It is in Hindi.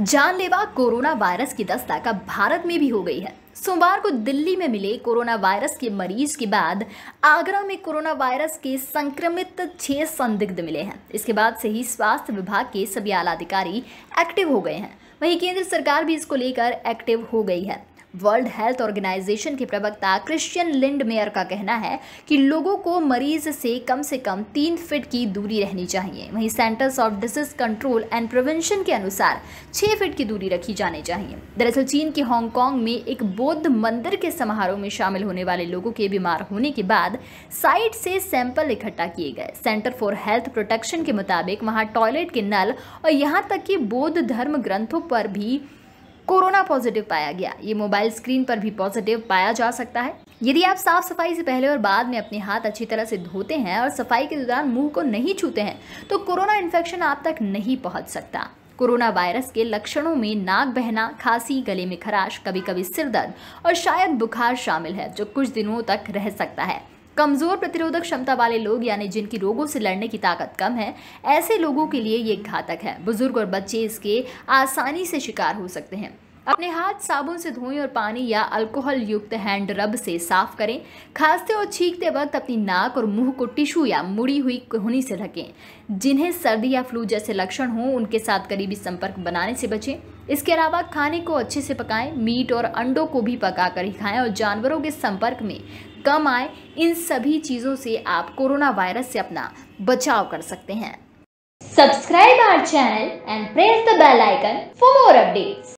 जानलेवा कोरोना वायरस की दस्तक अब भारत में भी हो गई है सोमवार को दिल्ली में मिले कोरोना वायरस के मरीज के बाद आगरा में कोरोना वायरस के संक्रमित छह संदिग्ध मिले हैं इसके बाद से ही स्वास्थ्य विभाग के सभी आला अधिकारी एक्टिव हो गए हैं वहीं केंद्र सरकार भी इसको लेकर एक्टिव हो गई है वर्ल्ड हेल्थ ऑर्गेनाइजेशन के प्रवक्ता क्रिश्चियन लिंड मेयर का कहना है कि लोगों को मरीज से कम से कम तीन फिट की दूरी रहनी चाहिए वहीं centres of disease control and prevention के अनुसार छः फिट की दूरी रखी जानी चाहिए दरअसल चीन के हांगकॉन्ग में एक बौद्ध मंदिर के समारोह में शामिल होने वाले लोगों के बीमार होने के बाद साइट से सैंपल इकट्ठा किए गए सेंटर फॉर हेल्थ प्रोटेक्शन के मुताबिक वहाँ टॉयलेट के नल और यहाँ तक कि बौद्ध धर्म ग्रंथों पर भी कोरोना पॉजिटिव पाया गया ये मोबाइल स्क्रीन पर भी पॉजिटिव पाया जा सकता है यदि आप साफ सफाई से पहले और बाद में अपने हाथ अच्छी तरह से धोते हैं और सफाई के दौरान मुंह को नहीं छूते हैं तो कोरोना इन्फेक्शन आप तक नहीं पहुंच सकता कोरोना वायरस के लक्षणों में नाक बहना खांसी गले में खराश कभी कभी सिर दर्द और शायद बुखार शामिल है जो कुछ दिनों तक रह सकता है कमज़ोर प्रतिरोधक क्षमता वाले लोग यानी जिनकी रोगों से लड़ने की ताकत कम है ऐसे लोगों के लिए ये घातक है बुजुर्ग और बच्चे इसके आसानी से शिकार हो सकते हैं अपने हाथ साबुन से धोएं और पानी या अल्कोहल युक्त हैंड रब से साफ करें खांसते और छींकते वक्त अपनी नाक और मुंह को टिश्यू या मुड़ी हुई कोहनी से ढकें जिन्हें सर्दी या फ्लू जैसे लक्षण हों उनके साथ करीबी संपर्क बनाने से बचें इसके अलावा खाने को अच्छे से पकाएं मीट और अंडों को भी पकाकर ही खाएं और जानवरों के संपर्क में कम आए इन सभी चीज़ों से आप कोरोना वायरस से अपना बचाव कर सकते हैं subscribe our channel and press the bell icon for more updates